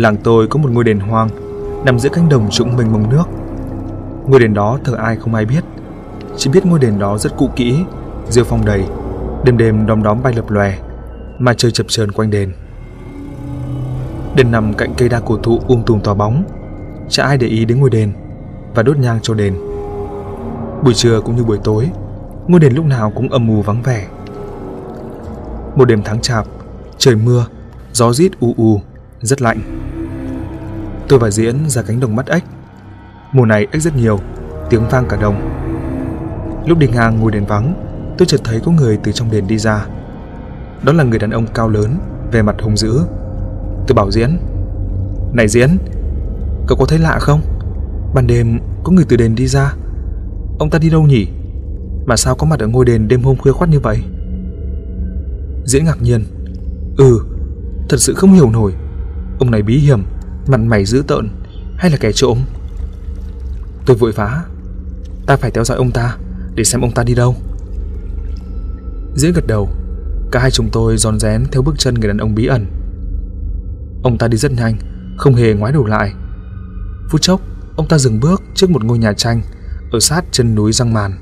Làng tôi có một ngôi đền hoang nằm giữa cánh đồng trũng mênh mông nước. Ngôi đền đó thờ ai không ai biết, chỉ biết ngôi đền đó rất cũ kỹ, rêu phong đầy, đêm đêm đom đóm bay lập lòe, mà trời chập chờn quanh đền. Đền nằm cạnh cây đa cổ thụ um tùm tỏa bóng, chả ai để ý đến ngôi đền và đốt nhang cho đền. Buổi trưa cũng như buổi tối, ngôi đền lúc nào cũng âm u vắng vẻ. Một đêm tháng chạp, trời mưa, gió rít u u, rất lạnh. Tôi và Diễn ra cánh đồng mắt ếch. Mùa này ếch rất nhiều, tiếng vang cả đồng. Lúc đi ngang ngôi đền vắng, tôi chợt thấy có người từ trong đền đi ra. Đó là người đàn ông cao lớn, về mặt hung dữ. Tôi bảo Diễn, Này Diễn, cậu có thấy lạ không? Ban đêm có người từ đền đi ra. Ông ta đi đâu nhỉ? Mà sao có mặt ở ngôi đền đêm hôm khuya khoắt như vậy? Diễn ngạc nhiên. Ừ, thật sự không hiểu nổi Ông này bí hiểm, mặt mày dữ tợn, hay là kẻ trộm? Tôi vội vã, ta phải theo dõi ông ta để xem ông ta đi đâu. Dễ gật đầu, cả hai chúng tôi rón rén theo bước chân người đàn ông bí ẩn. Ông ta đi rất nhanh, không hề ngoái đầu lại. Phút chốc, ông ta dừng bước trước một ngôi nhà tranh ở sát chân núi răng màn.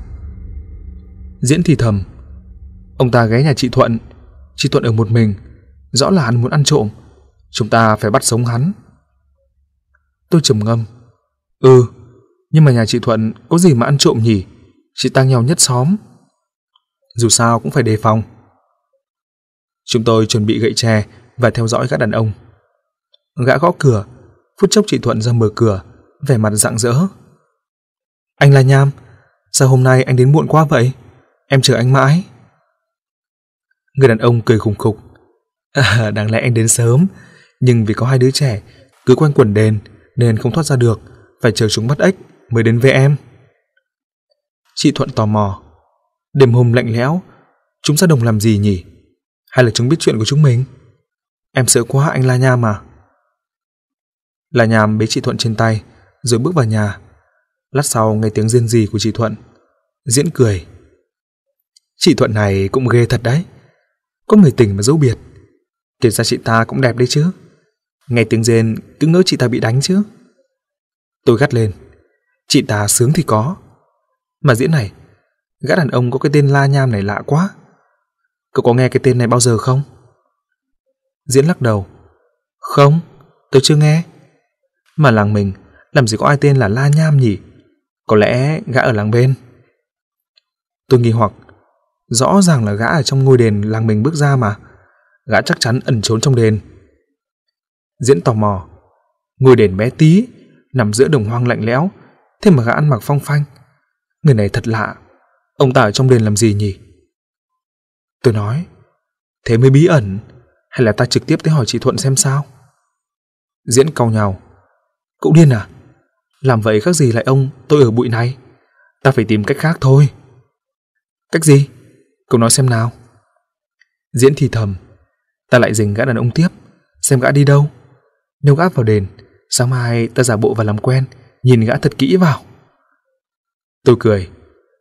Diễn thì thầm, ông ta ghé nhà chị Thuận, chị Thuận ở một mình, rõ là hắn muốn ăn trộm Chúng ta phải bắt sống hắn. Tôi trầm ngâm. Ừ, nhưng mà nhà chị Thuận có gì mà ăn trộm nhỉ? Chị ta nghèo nhất xóm. Dù sao cũng phải đề phòng. Chúng tôi chuẩn bị gậy tre và theo dõi các đàn ông. Gã gõ cửa, phút chốc chị Thuận ra mở cửa, vẻ mặt rạng rỡ. Anh là Nham, sao hôm nay anh đến muộn quá vậy? Em chờ anh mãi. Người đàn ông cười khủng khục. À, đáng lẽ anh đến sớm, nhưng vì có hai đứa trẻ cứ quanh quẩn đền nên không thoát ra được, phải chờ chúng bắt ếch mới đến với em. Chị Thuận tò mò. Đêm hôm lạnh lẽo, chúng ra đồng làm gì nhỉ? Hay là chúng biết chuyện của chúng mình? Em sợ quá anh La nha mà. La Nham bế chị Thuận trên tay, rồi bước vào nhà. Lát sau nghe tiếng riêng gì của chị Thuận. Diễn cười. Chị Thuận này cũng ghê thật đấy. Có người tình mà dấu biệt. Kể ra chị ta cũng đẹp đấy chứ. Nghe tiếng rên, cứ ngỡ chị ta bị đánh chứ. Tôi gắt lên. Chị ta sướng thì có. Mà diễn này, gã đàn ông có cái tên La Nham này lạ quá. Cậu có nghe cái tên này bao giờ không? Diễn lắc đầu. Không, tôi chưa nghe. Mà làng mình, làm gì có ai tên là La Nham nhỉ? Có lẽ gã ở làng bên. Tôi nghi hoặc, rõ ràng là gã ở trong ngôi đền làng mình bước ra mà. Gã chắc chắn ẩn trốn trong đền. Diễn tò mò. Ngôi đền bé tí, nằm giữa đồng hoang lạnh lẽo, thế mà gã ăn mặc phong phanh. Người này thật lạ. Ông ta ở trong đền làm gì nhỉ? Tôi nói, thế mới bí ẩn, hay là ta trực tiếp tới hỏi chị Thuận xem sao? Diễn cau nhào. Cậu điên à? Làm vậy khác gì lại ông, tôi ở bụi này. Ta phải tìm cách khác thôi. Cách gì? Cậu nói xem nào. Diễn thì thầm. Ta lại dình gã đàn ông tiếp, xem gã đi đâu. Nếu gã vào đền, sáng mai ta giả bộ và làm quen, nhìn gã thật kỹ vào. Tôi cười.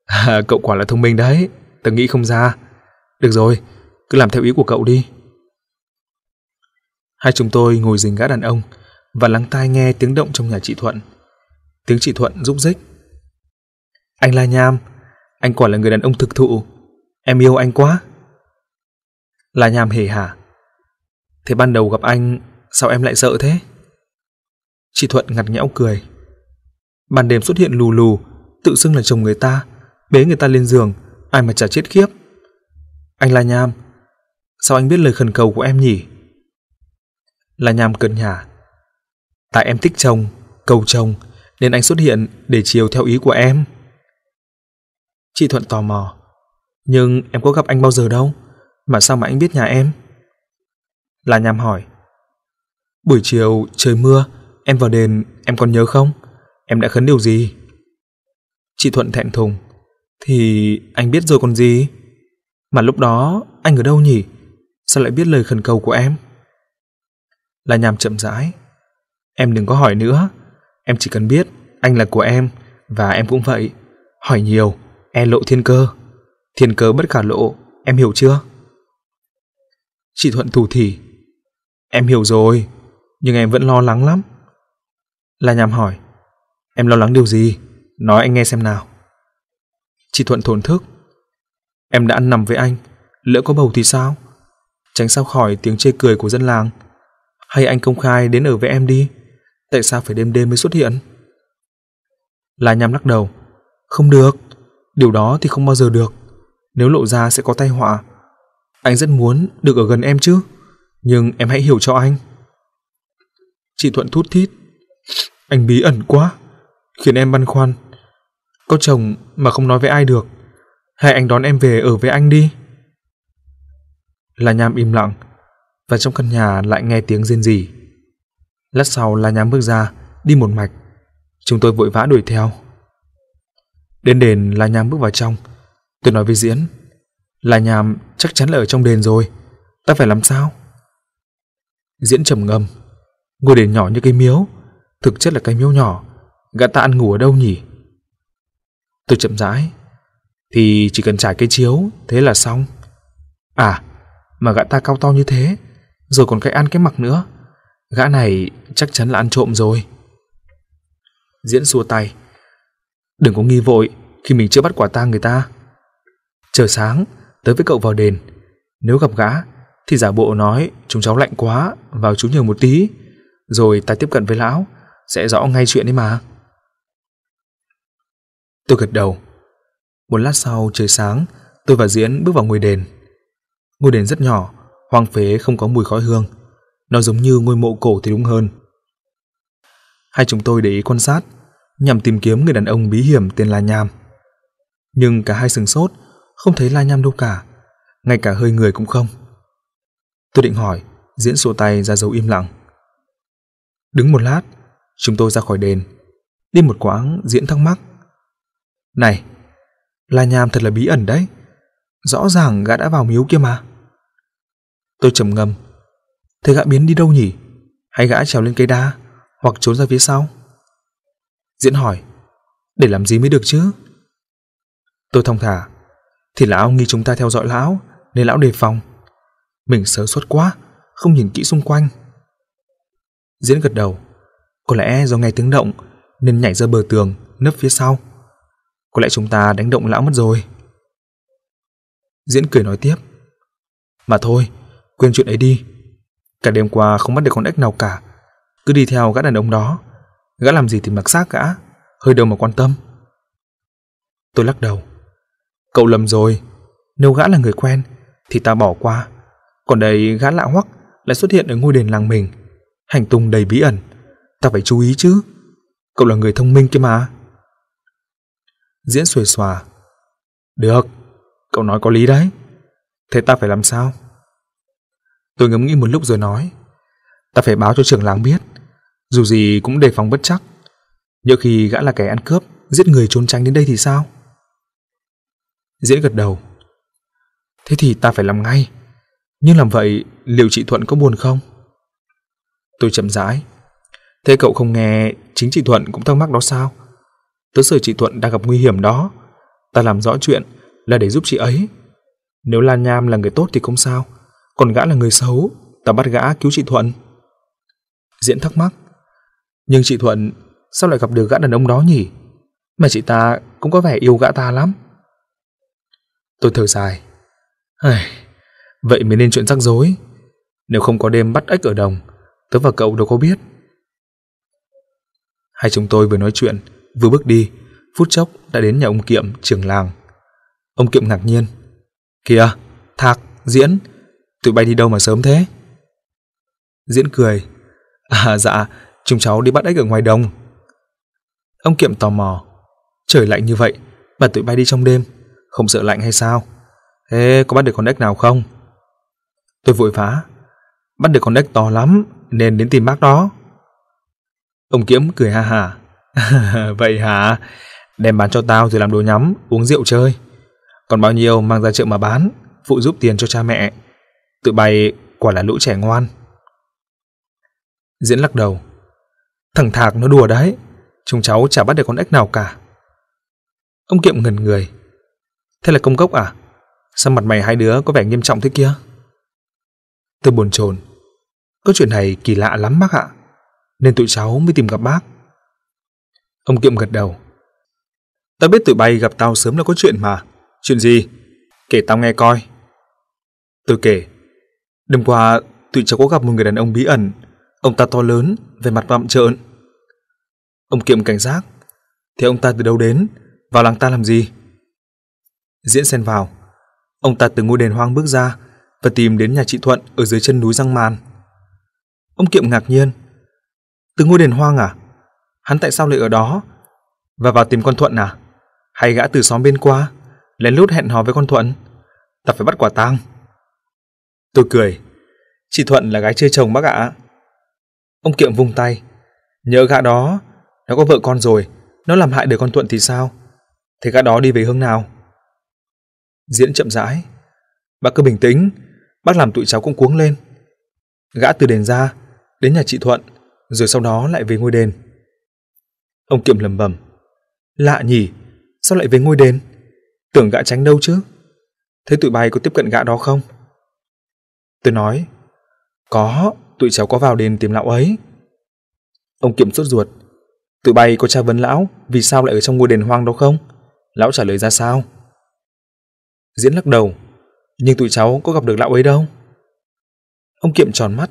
À, cậu quả là thông minh đấy, tớ nghĩ không ra. Được rồi, cứ làm theo ý của cậu đi. Hai chúng tôi ngồi dình gã đàn ông và lắng tai nghe tiếng động trong nhà chị Thuận. Tiếng chị Thuận rúc rích. Anh La Nham, anh quả là người đàn ông thực thụ. Em yêu anh quá. La Nham hề hả. Thế ban đầu gặp anh, sao em lại sợ thế? Chị Thuận ngặt nghẽo cười. Ban đêm xuất hiện lù lù, tự xưng là chồng người ta, bế người ta lên giường, ai mà chả chết khiếp. Anh La Nham, sao anh biết lời khẩn cầu của em nhỉ? La Nham cơn nhả. Tại em thích chồng, cầu chồng, nên anh xuất hiện để chiều theo ý của em. Chị Thuận tò mò. Nhưng em có gặp anh bao giờ đâu, mà sao mà anh biết nhà em? La Nham hỏi. Buổi chiều trời mưa, em vào đền, em còn nhớ không? Em đã khấn điều gì? Chị Thuận thẹn thùng. Thì anh biết rồi còn gì? Mà lúc đó anh ở đâu nhỉ? Sao lại biết lời khẩn cầu của em? Là Nham chậm rãi. Em đừng có hỏi nữa. Em chỉ cần biết anh là của em và em cũng vậy. Hỏi nhiều, e lộ thiên cơ. Thiên cơ bất khả lộ, em hiểu chưa? Chị Thuận thủ thỉ. Em hiểu rồi, nhưng em vẫn lo lắng lắm. La Nham hỏi, em lo lắng điều gì? Nói anh nghe xem nào. Chị Thuận thổn thức. Em đã ăn nằm với anh, lỡ có bầu thì sao? Tránh sao khỏi tiếng chê cười của dân làng. Hay anh công khai đến ở với em đi, tại sao phải đêm đêm mới xuất hiện? La Nham lắc đầu, không được, điều đó thì không bao giờ được, nếu lộ ra sẽ có tai họa. Anh rất muốn được ở gần em chứ, nhưng em hãy hiểu cho anh. Chị Thuận thút thít. Anh bí ẩn quá, khiến em băn khoăn. Có chồng mà không nói với ai được. Hay anh đón em về ở với anh đi. La Nham im lặng, và trong căn nhà lại nghe tiếng rên rỉ. Lát sau La Nham bước ra, đi một mạch. Chúng tôi vội vã đuổi theo. Đến đền La Nham bước vào trong. Tôi nói với Diễn, La Nham chắc chắn là ở trong đền rồi, ta phải làm sao? Diễn trầm ngâm, ngôi đền nhỏ như cái miếu, thực chất là cái miếu nhỏ, gã ta ăn ngủ ở đâu nhỉ? Tôi chậm rãi, thì chỉ cần trải cái chiếu, thế là xong. À, mà gã ta cao to như thế, rồi còn cái ăn cái mặc nữa. Gã này chắc chắn là ăn trộm rồi. Diễn xua tay. Đừng có nghi vội khi mình chưa bắt quả tang người ta. Chờ sáng, tới với cậu vào đền. Nếu gặp gã, thì giả bộ nói chúng cháu lạnh quá, vào chú nhờ một tí rồi ta tiếp cận với lão, sẽ rõ ngay chuyện ấy mà. Tôi gật đầu. Một lát sau trời sáng, tôi và Diễn bước vào ngôi đền. Ngôi đền rất nhỏ, hoang phế không có mùi khói hương. Nó giống như ngôi mộ cổ thì đúng hơn. Hai chúng tôi để ý quan sát, nhằm tìm kiếm người đàn ông bí hiểm tên La Nham. Nhưng cả hai sừng sốt, không thấy La Nham đâu cả, ngay cả hơi người cũng không. Tôi định hỏi, Diễn sổ tay ra dấu im lặng. Đứng một lát, chúng tôi ra khỏi đền. Đi một quãng diễn thắc mắc. Này, La Nham thật là bí ẩn đấy. Rõ ràng gã đã vào miếu kia mà. Tôi trầm ngâm. Thế gã biến đi đâu nhỉ? Hay gã trèo lên cây đa hoặc trốn ra phía sau? Diễn hỏi, để làm gì mới được chứ? Tôi thông thả, thì lão nghi chúng ta theo dõi lão nên lão đề phòng. Mình sớ suất quá, không nhìn kỹ xung quanh. Diễn gật đầu. Có lẽ do nghe tiếng động nên nhảy ra bờ tường, nấp phía sau. Có lẽ chúng ta đánh động lão mất rồi. Diễn cười nói tiếp. Mà thôi, quên chuyện ấy đi. Cả đêm qua không bắt được con ếch nào cả. Cứ đi theo gã đàn ông đó. Gã làm gì thì mặc xác gã. Hơi đâu mà quan tâm. Tôi lắc đầu. Cậu lầm rồi. Nếu gã là người quen thì ta bỏ qua. Còn đây gã lạ hoắc lại xuất hiện ở ngôi đền làng mình hành tung đầy bí ẩn. Ta phải chú ý chứ. Cậu là người thông minh kia mà. Diễn xuề xòa. Được, cậu nói có lý đấy. Thế ta phải làm sao? Tôi ngẫm nghĩ một lúc rồi nói. Ta phải báo cho trưởng làng biết. Dù gì cũng đề phòng bất chắc. Nhớ khi gã là kẻ ăn cướp, giết người trốn tránh đến đây thì sao? Diễn gật đầu. Thế thì ta phải làm ngay. Nhưng làm vậy, liệu chị Thuận có buồn không? Tôi chậm rãi. Thế cậu không nghe chính chị Thuận cũng thắc mắc đó sao? Tớ sợ chị Thuận đang gặp nguy hiểm đó. Ta làm rõ chuyện là để giúp chị ấy. Nếu Lan Nham là người tốt thì không sao. Còn gã là người xấu, ta bắt gã cứu chị Thuận. Diễn thắc mắc. Nhưng chị Thuận sao lại gặp được gã đàn ông đó nhỉ? Mà chị ta cũng có vẻ yêu gã ta lắm. Tôi thở dài. Ai, vậy mới nên chuyện rắc rối. Nếu không có đêm bắt ếch ở đồng, tớ và cậu đâu có biết. Hai chúng tôi vừa nói chuyện, vừa bước đi, phút chốc đã đến nhà ông Kiệm, trưởng làng. Ông Kiệm ngạc nhiên. Kìa, Thạc, Diễn, tụi bay đi đâu mà sớm thế? Diễn cười. À dạ, chúng cháu đi bắt ếch ở ngoài đồng. Ông Kiệm tò mò. Trời lạnh như vậy, mà tụi bay đi trong đêm, không sợ lạnh hay sao? Thế có bắt được con ếch nào không? Tôi vội vã. Bắt được con ếch to lắm, nên đến tìm bác đó. Ông Kiếm cười ha hả. Vậy hả? Đem bán cho tao rồi làm đồ nhắm, uống rượu chơi. Còn bao nhiêu mang ra chợ mà bán, phụ giúp tiền cho cha mẹ. tự bày quả là lũ trẻ ngoan. Diễn lắc đầu. Thằng Thạc nó đùa đấy, chúng cháu chả bắt được con ếch nào cả. Ông Kiệm ngẩn người. Thế là công gốc à? Sao mặt mày hai đứa có vẻ nghiêm trọng thế kia? Tôi buồn chồn có chuyện này kỳ lạ lắm bác ạ, nên tụi cháu mới tìm gặp bác. Ông Kiệm gật đầu. Tao biết tụi bay gặp tao sớm là có chuyện mà. Chuyện gì? Kể tao nghe coi. Tôi kể. Đêm qua, tụi cháu có gặp một người đàn ông bí ẩn. Ông ta to lớn, về mặt bạm trợn. Ông Kiệm cảnh giác. Thế ông ta từ đâu đến? Vào làng ta làm gì? Diễn xen vào. Ông ta từ ngôi đền hoang bước ra và tìm đến nhà chị Thuận ở dưới chân núi Răng Màn. Ông Kiệm ngạc nhiên. Từ ngôi đền hoang à? Hắn tại sao lại ở đó? Và vào tìm con Thuận à? Hay gã từ xóm bên qua, lén lút hẹn hò với con Thuận? Ta phải bắt quả tang. Tôi cười. Chị Thuận là gái chơi chồng bác ạ. Ông Kiệm vung tay. Nhớ gã đó, nó có vợ con rồi, nó làm hại được con Thuận thì sao? Thế gã đó đi về hướng nào? Diễn chậm rãi. Bác cứ bình tĩnh, bác làm tụi cháu cũng cuống lên. Gã từ đền ra, đến nhà chị Thuận, rồi sau đó lại về ngôi đền. Ông Kiệm lầm bầm. Lạ nhỉ, sao lại về ngôi đền? Tưởng gã tránh đâu chứ? Thế tụi bay có tiếp cận gã đó không? Tôi nói, có, tụi cháu có vào đền tìm lão ấy. Ông Kiệm sốt ruột. Tụi bay có tra vấn lão vì sao lại ở trong ngôi đền hoang đó không? Lão trả lời ra sao? Diễn lắc đầu. Nhưng tụi cháu có gặp được lão ấy đâu? Ông Kiệm tròn mắt.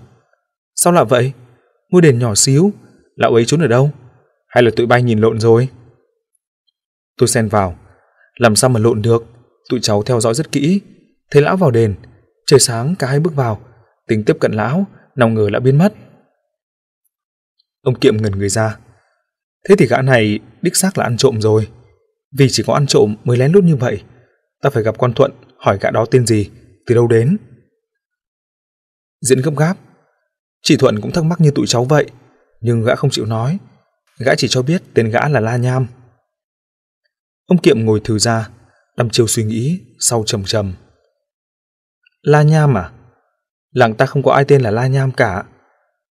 Sao lạ vậy? Ngôi đền nhỏ xíu, lão ấy trốn ở đâu? Hay là tụi bay nhìn lộn rồi? Tôi xen vào. Làm sao mà lộn được? Tụi cháu theo dõi rất kỹ. Thấy lão vào đền, trời sáng cả hai bước vào. Tính tiếp cận lão, nòng ngờ lão biến mất. Ông Kiệm ngẩn người ra. Thế thì gã này đích xác là ăn trộm rồi. Vì chỉ có ăn trộm mới lén lút như vậy. Ta phải gặp con Thuận, hỏi gã đó tên gì, từ đâu đến. Diễn gấp gáp, chỉ Thuận cũng thắc mắc như tụi cháu vậy, nhưng gã không chịu nói. Gã chỉ cho biết tên gã là La Nham. Ông Kiệm ngồi thừ ra, đăm chiêu suy nghĩ, sau trầm trầm. La Nham à? Làng ta không có ai tên là La Nham cả.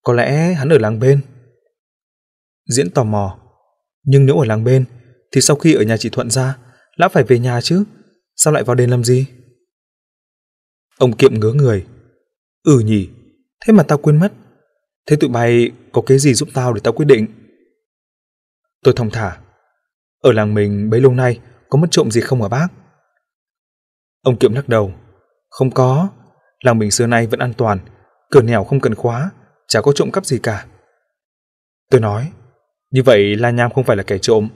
Có lẽ hắn ở làng bên. Diễn tò mò. Nhưng nếu ở làng bên, thì sau khi ở nhà chị Thuận ra, lão phải về nhà chứ. Sao lại vào đền làm gì? Ông Kiệm ngứa người. Ừ nhỉ, Thế mà tao quên mất. Thế tụi bay có cái gì giúp tao để tao quyết định? Tôi thông thả. Ở làng mình bấy lâu nay có mất trộm gì không hả bác? Ông Kiệm lắc đầu. Không có. Làng mình xưa nay vẫn an toàn. Cửa nẻo không cần khóa. Chả có trộm cắp gì cả. Tôi nói. Như vậy La Nham không phải là kẻ trộm.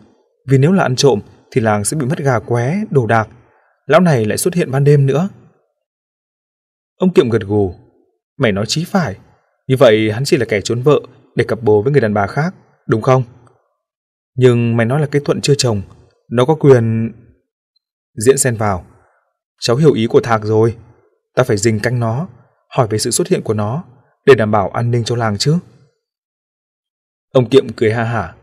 Vì nếu là ăn trộm thì làng sẽ bị mất gà qué, đồ đạc. Lão này lại xuất hiện ban đêm nữa. Ông Kiệm gật gù. Mày nói chí phải. Như vậy hắn chỉ là kẻ trốn vợ để cặp bồ với người đàn bà khác, đúng không? Nhưng mày nói là cái thuận chưa chồng, nó có quyền... Diễn xen vào. Cháu hiểu ý của Thạc rồi. Ta phải dình canh nó, hỏi về sự xuất hiện của nó để đảm bảo an ninh cho làng chứ. Ông Kiệm cười ha hả.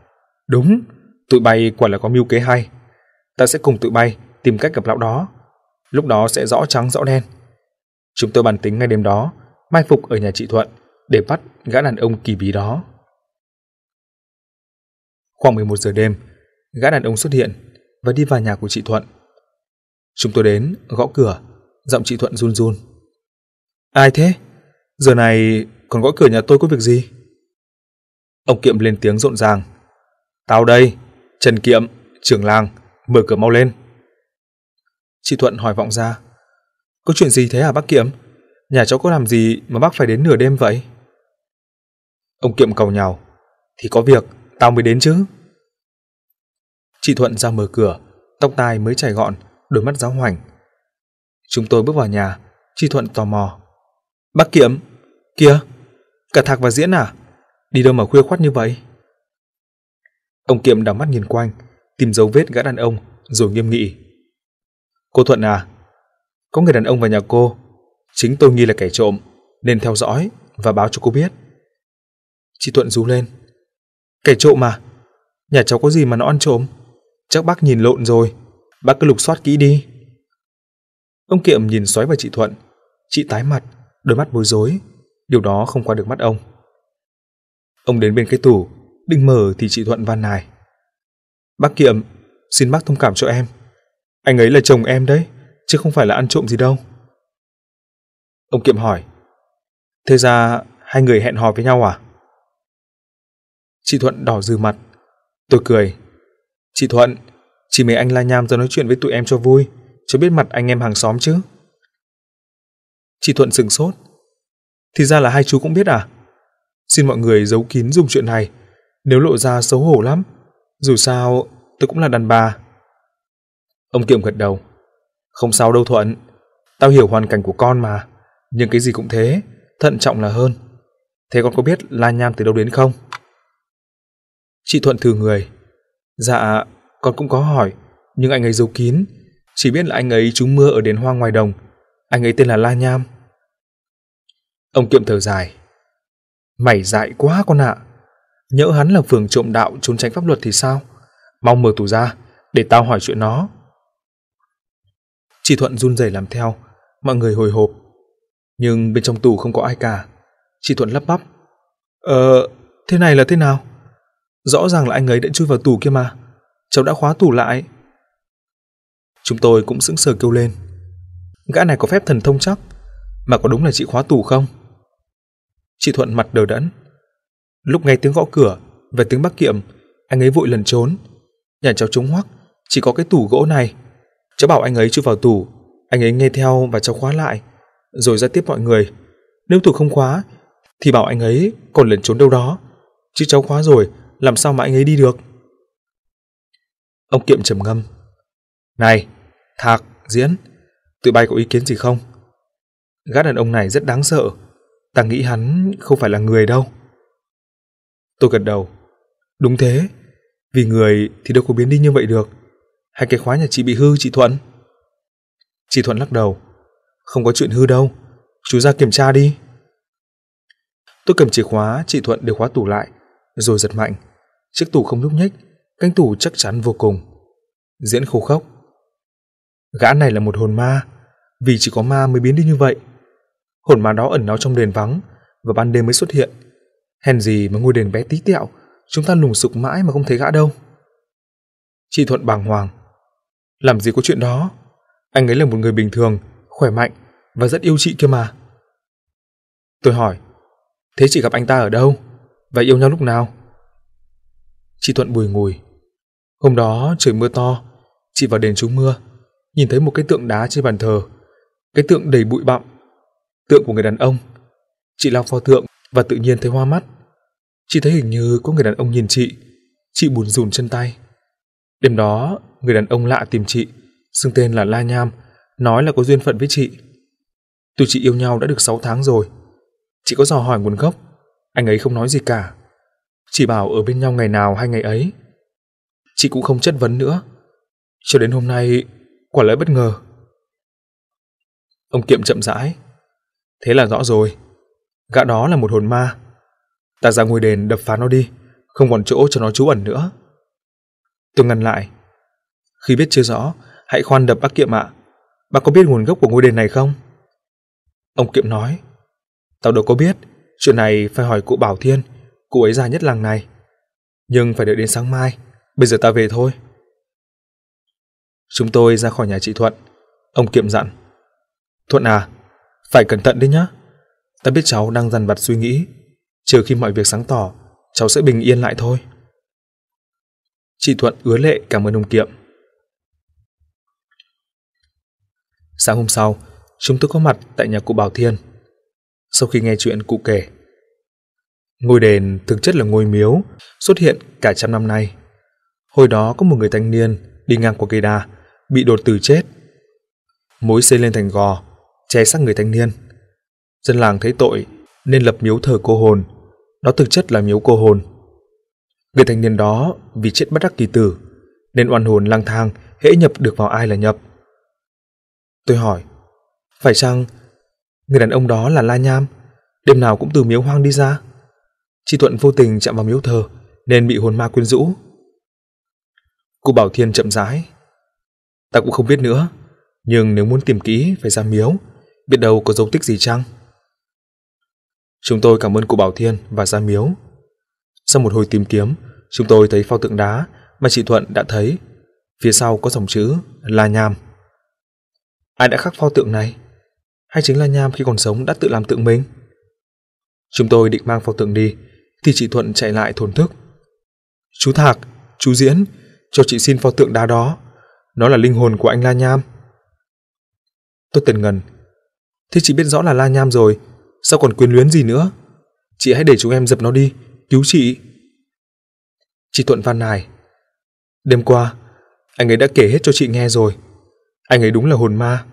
Đúng, tụi bay quả là có mưu kế hay. Ta sẽ cùng tụi bay tìm cách gặp lão đó. Lúc đó sẽ rõ trắng rõ đen. Chúng tôi bàn tính ngay đêm đó mai phục ở nhà chị Thuận để bắt gã đàn ông kỳ bí đó. Khoảng 11 giờ đêm, gã đàn ông xuất hiện và đi vào nhà của chị Thuận. Chúng tôi đến, gõ cửa, giọng chị Thuận run run. Ai thế? Giờ này còn gõ cửa nhà tôi có việc gì? Ông Kiệm lên tiếng rộn ràng. Tao đây, Trần Kiệm, trưởng làng, mở cửa mau lên. Chị Thuận hỏi vọng ra. Có chuyện gì thế hả bác Kiệm? Nhà cháu có làm gì mà bác phải đến nửa đêm vậy? Ông Kiệm cầu nhào. Thì có việc, tao mới đến chứ. Chị Thuận ra mở cửa, tóc tai mới chảy gọn, đôi mắt giáo hoành. Chúng tôi bước vào nhà, chị Thuận tò mò. Bác Kiệm, kìa, cả Thạc và Diễn à? Đi đâu mà khuya khoắt như vậy? Ông Kiệm đảo mắt nhìn quanh, tìm dấu vết gã đàn ông, rồi nghiêm nghị. Cô Thuận à, có người đàn ông vào nhà cô Chính tôi nghi là kẻ trộm, nên theo dõi và báo cho cô biết. Chị Thuận rú lên. Kẻ trộm mà, nhà cháu có gì mà nó ăn trộm? Chắc bác nhìn lộn rồi, bác cứ lục soát kỹ đi. Ông Kiệm nhìn xoáy vào chị Thuận, chị tái mặt, đôi mắt bối rối, điều đó không qua được mắt ông. Ông đến bên cái tủ, định mở thì chị Thuận van nài. Bác Kiệm, xin bác thông cảm cho em. Anh ấy là chồng em đấy, chứ không phải là ăn trộm gì đâu. Ông Kiệm hỏi, thế ra hai người hẹn hò với nhau à? Chị Thuận đỏ dừ mặt. Tôi cười. Chị Thuận, chị mấy anh la nham ra nói chuyện với tụi em cho vui, cho biết mặt anh em hàng xóm chứ. Chị Thuận sừng sốt. Thì ra là hai chú cũng biết à? Xin mọi người giấu kín dùng chuyện này, nếu lộ ra xấu hổ lắm. Dù sao, tôi cũng là đàn bà. Ông Kiệm gật đầu. Không sao đâu Thuận, tao hiểu hoàn cảnh của con mà nhưng cái gì cũng thế thận trọng là hơn thế con có biết la nham từ đâu đến không chị thuận thử người dạ con cũng có hỏi nhưng anh ấy giấu kín chỉ biết là anh ấy trú mưa ở đền hoa ngoài đồng anh ấy tên là la nham ông kiệm thở dài mày dại quá con ạ à. nhỡ hắn là phường trộm đạo trốn tránh pháp luật thì sao mau mở tủ ra để tao hỏi chuyện nó chị thuận run rẩy làm theo mọi người hồi hộp nhưng bên trong tù không có ai cả. Chị Thuận lắp bắp. Ờ, thế này là thế nào? Rõ ràng là anh ấy đã chui vào tù kia mà. Cháu đã khóa tù lại. Chúng tôi cũng sững sờ kêu lên. Gã này có phép thần thông chắc, mà có đúng là chị khóa tù không? Chị Thuận mặt đờ đẫn. Lúc nghe tiếng gõ cửa và tiếng bác kiệm, anh ấy vội lần trốn. Nhà cháu trúng hoắc, chỉ có cái tủ gỗ này. Cháu bảo anh ấy chui vào tủ, anh ấy nghe theo và cháu khóa lại rồi ra tiếp mọi người. Nếu tụi không khóa, thì bảo anh ấy còn lẩn trốn đâu đó. Chứ cháu khóa rồi, làm sao mà anh ấy đi được? Ông Kiệm trầm ngâm. Này, Thạc, Diễn, tụi bay có ý kiến gì không? Gã đàn ông này rất đáng sợ. Ta nghĩ hắn không phải là người đâu. Tôi gật đầu. Đúng thế, vì người thì đâu có biến đi như vậy được. Hay cái khóa nhà chị bị hư chị Thuận? Chị Thuận lắc đầu không có chuyện hư đâu chú ra kiểm tra đi tôi cầm chìa khóa chị thuận đều khóa tủ lại rồi giật mạnh chiếc tủ không nhúc nhích cánh tủ chắc chắn vô cùng diễn khô khốc gã này là một hồn ma vì chỉ có ma mới biến đi như vậy hồn ma đó ẩn náu trong đền vắng và ban đêm mới xuất hiện hèn gì mà ngôi đền bé tí tẹo chúng ta lùng sục mãi mà không thấy gã đâu chị thuận bàng hoàng làm gì có chuyện đó anh ấy là một người bình thường khỏe mạnh và rất yêu chị kia mà. Tôi hỏi, thế chị gặp anh ta ở đâu? Và yêu nhau lúc nào? Chị Thuận bùi ngùi. Hôm đó trời mưa to, chị vào đền trú mưa, nhìn thấy một cái tượng đá trên bàn thờ, cái tượng đầy bụi bặm, tượng của người đàn ông. Chị lao pho tượng và tự nhiên thấy hoa mắt. Chị thấy hình như có người đàn ông nhìn chị, chị buồn rùn chân tay. Đêm đó, người đàn ông lạ tìm chị, xưng tên là La Nham, nói là có duyên phận với chị. Tụi chị yêu nhau đã được 6 tháng rồi. Chị có dò hỏi nguồn gốc, anh ấy không nói gì cả. Chỉ bảo ở bên nhau ngày nào hay ngày ấy. Chị cũng không chất vấn nữa. Cho đến hôm nay, quả lẽ bất ngờ. Ông Kiệm chậm rãi. Thế là rõ rồi. Gã đó là một hồn ma. Ta ra ngôi đền đập phá nó đi, không còn chỗ cho nó trú ẩn nữa. Tôi ngăn lại. Khi biết chưa rõ, hãy khoan đập bác Kiệm ạ. À. Bác có biết nguồn gốc của ngôi đền này không? Ông Kiệm nói, tao đâu có biết, chuyện này phải hỏi cụ Bảo Thiên, cụ ấy già nhất làng này. Nhưng phải đợi đến sáng mai, bây giờ ta về thôi. Chúng tôi ra khỏi nhà chị Thuận, ông Kiệm dặn. Thuận à, phải cẩn thận đấy nhá. Ta biết cháu đang dằn vặt suy nghĩ, trừ khi mọi việc sáng tỏ, cháu sẽ bình yên lại thôi. Chị Thuận ứa lệ cảm ơn ông Kiệm. Sáng hôm sau, chúng tôi có mặt tại nhà cụ Bảo Thiên. Sau khi nghe chuyện cụ kể, ngôi đền thực chất là ngôi miếu, xuất hiện cả trăm năm nay. Hồi đó có một người thanh niên đi ngang qua cây đa, bị đột tử chết. Mối xây lên thành gò, che xác người thanh niên. Dân làng thấy tội nên lập miếu thờ cô hồn. Đó thực chất là miếu cô hồn. Người thanh niên đó vì chết bất đắc kỳ tử, nên oan hồn lang thang hễ nhập được vào ai là nhập. Tôi hỏi, phải chăng người đàn ông đó là La Nham, đêm nào cũng từ miếu hoang đi ra? Chị Thuận vô tình chạm vào miếu thờ nên bị hồn ma quyến rũ. cụ Bảo Thiên chậm rãi, ta cũng không biết nữa, nhưng nếu muốn tìm kỹ phải ra miếu, biết đâu có dấu tích gì chăng? Chúng tôi cảm ơn cụ Bảo Thiên và ra miếu. Sau một hồi tìm kiếm, chúng tôi thấy pho tượng đá mà chị Thuận đã thấy, phía sau có dòng chữ La Nham. Ai đã khắc pho tượng này? hay chính là Nham khi còn sống đã tự làm tượng mình? Chúng tôi định mang pho tượng đi, thì chị Thuận chạy lại thổn thức. Chú Thạc, chú Diễn, cho chị xin pho tượng đá đó. Nó là linh hồn của anh La Nham. Tôi tần ngần. Thế chị biết rõ là La Nham rồi, sao còn quyến luyến gì nữa? Chị hãy để chúng em dập nó đi, cứu chị. Chị Thuận van nài. Đêm qua, anh ấy đã kể hết cho chị nghe rồi. Anh ấy đúng là hồn ma,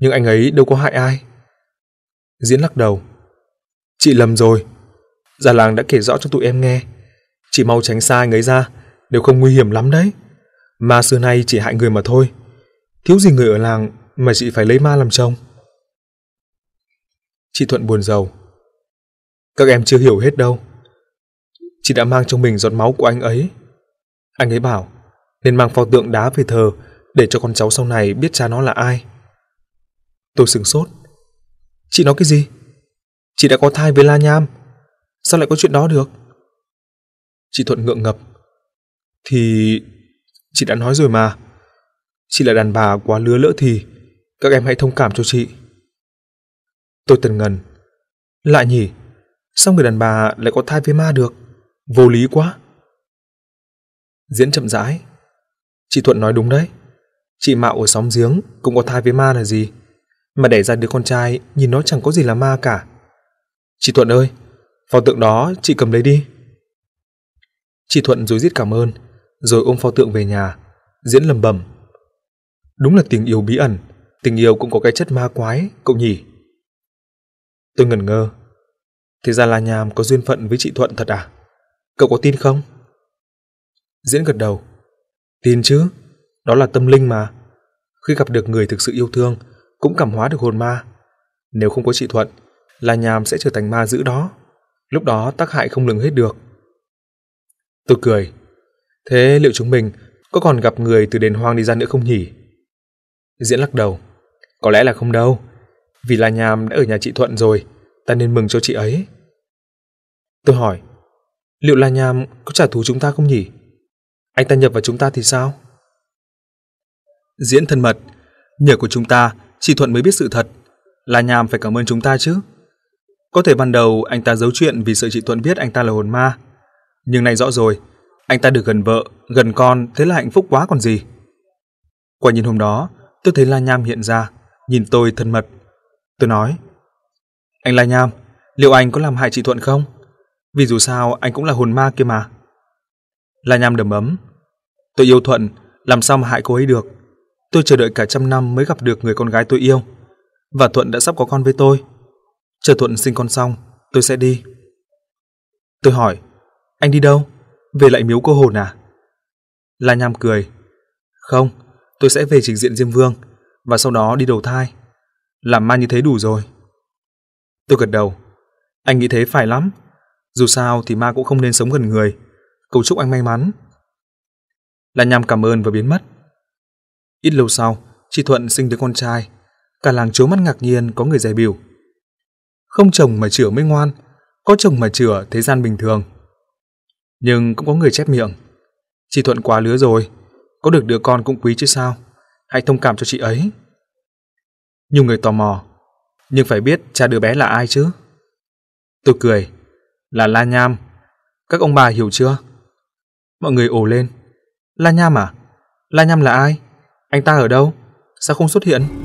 nhưng anh ấy đâu có hại ai. Diễn lắc đầu. Chị lầm rồi. Già làng đã kể rõ cho tụi em nghe. Chị mau tránh xa anh ấy ra, đều không nguy hiểm lắm đấy. Ma xưa nay chỉ hại người mà thôi. Thiếu gì người ở làng mà chị phải lấy ma làm chồng. Chị Thuận buồn rầu. Các em chưa hiểu hết đâu. Chị đã mang trong mình giọt máu của anh ấy. Anh ấy bảo nên mang pho tượng đá về thờ để cho con cháu sau này biết cha nó là ai. Tôi sừng sốt. Chị nói cái gì? Chị đã có thai với La Nham. Sao lại có chuyện đó được? Chị Thuận ngượng ngập. Thì chị đã nói rồi mà. Chị là đàn bà quá lứa lỡ thì. Các em hãy thông cảm cho chị. Tôi tần ngần. Lại nhỉ? Sao người đàn bà lại có thai với ma được? Vô lý quá. Diễn chậm rãi. Chị Thuận nói đúng đấy. Chị Mạo ở xóm giếng cũng có thai với ma là gì? mà đẻ ra đứa con trai nhìn nó chẳng có gì là ma cả. Chị Thuận ơi, pho tượng đó chị cầm lấy đi. Chị Thuận rối rít cảm ơn, rồi ôm pho tượng về nhà, diễn lầm bẩm Đúng là tình yêu bí ẩn, tình yêu cũng có cái chất ma quái, cậu nhỉ? Tôi ngẩn ngơ. Thế ra là Nhàm có duyên phận với chị Thuận thật à? Cậu có tin không? Diễn gật đầu. Tin chứ, đó là tâm linh mà. Khi gặp được người thực sự yêu thương, cũng cảm hóa được hồn ma. Nếu không có chị Thuận, là nhàm sẽ trở thành ma dữ đó. Lúc đó tác hại không lường hết được. Tôi cười. Thế liệu chúng mình có còn gặp người từ đền hoang đi ra nữa không nhỉ? Diễn lắc đầu. Có lẽ là không đâu. Vì là nhàm đã ở nhà chị Thuận rồi, ta nên mừng cho chị ấy. Tôi hỏi, liệu là nhàm có trả thù chúng ta không nhỉ? Anh ta nhập vào chúng ta thì sao? Diễn thân mật, nhờ của chúng ta chị Thuận mới biết sự thật. Là Nhàm phải cảm ơn chúng ta chứ. Có thể ban đầu anh ta giấu chuyện vì sợ chị Thuận biết anh ta là hồn ma. Nhưng nay rõ rồi, anh ta được gần vợ, gần con, thế là hạnh phúc quá còn gì. Quả nhiên hôm đó, tôi thấy La Nham hiện ra, nhìn tôi thân mật. Tôi nói, anh La Nham, liệu anh có làm hại chị Thuận không? Vì dù sao anh cũng là hồn ma kia mà. La Nham đầm ấm, tôi yêu Thuận, làm sao mà hại cô ấy được. Tôi chờ đợi cả trăm năm mới gặp được người con gái tôi yêu. Và Thuận đã sắp có con với tôi. Chờ Thuận sinh con xong, tôi sẽ đi. Tôi hỏi, anh đi đâu? Về lại miếu cô hồn à? La Nham cười. Không, tôi sẽ về trình diện Diêm Vương và sau đó đi đầu thai. Làm ma như thế đủ rồi. Tôi gật đầu. Anh nghĩ thế phải lắm. Dù sao thì ma cũng không nên sống gần người. Cầu chúc anh may mắn. La Nham cảm ơn và biến mất. Ít lâu sau, chị Thuận sinh đứa con trai. Cả làng chố mắt ngạc nhiên có người giải biểu. Không chồng mà chửa mới ngoan, có chồng mà chửa thế gian bình thường. Nhưng cũng có người chép miệng. Chị Thuận quá lứa rồi, có được đứa con cũng quý chứ sao. Hãy thông cảm cho chị ấy. Nhiều người tò mò, nhưng phải biết cha đứa bé là ai chứ. Tôi cười, là La Nham. Các ông bà hiểu chưa? Mọi người ồ lên. La Nham à? La Nham là ai? Anh ta ở đâu? Sao không xuất hiện?